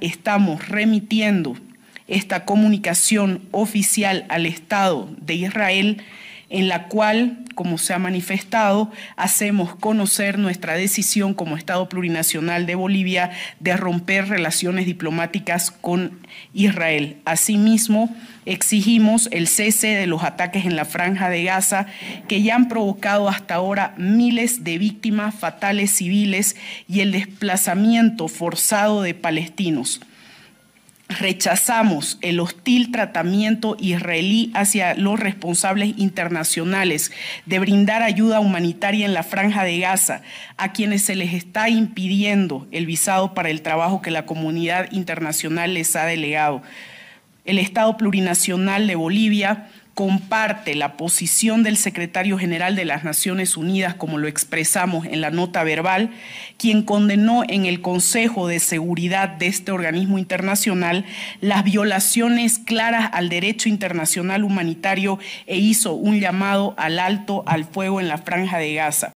estamos remitiendo esta comunicación oficial al Estado de Israel en la cual, como se ha manifestado, hacemos conocer nuestra decisión como Estado plurinacional de Bolivia de romper relaciones diplomáticas con Israel. Asimismo, exigimos el cese de los ataques en la franja de Gaza que ya han provocado hasta ahora miles de víctimas fatales civiles y el desplazamiento forzado de palestinos. Rechazamos el hostil tratamiento israelí hacia los responsables internacionales de brindar ayuda humanitaria en la franja de Gaza, a quienes se les está impidiendo el visado para el trabajo que la comunidad internacional les ha delegado el Estado plurinacional de Bolivia comparte la posición del secretario general de las Naciones Unidas, como lo expresamos en la nota verbal, quien condenó en el Consejo de Seguridad de este organismo internacional las violaciones claras al derecho internacional humanitario e hizo un llamado al alto al fuego en la franja de Gaza.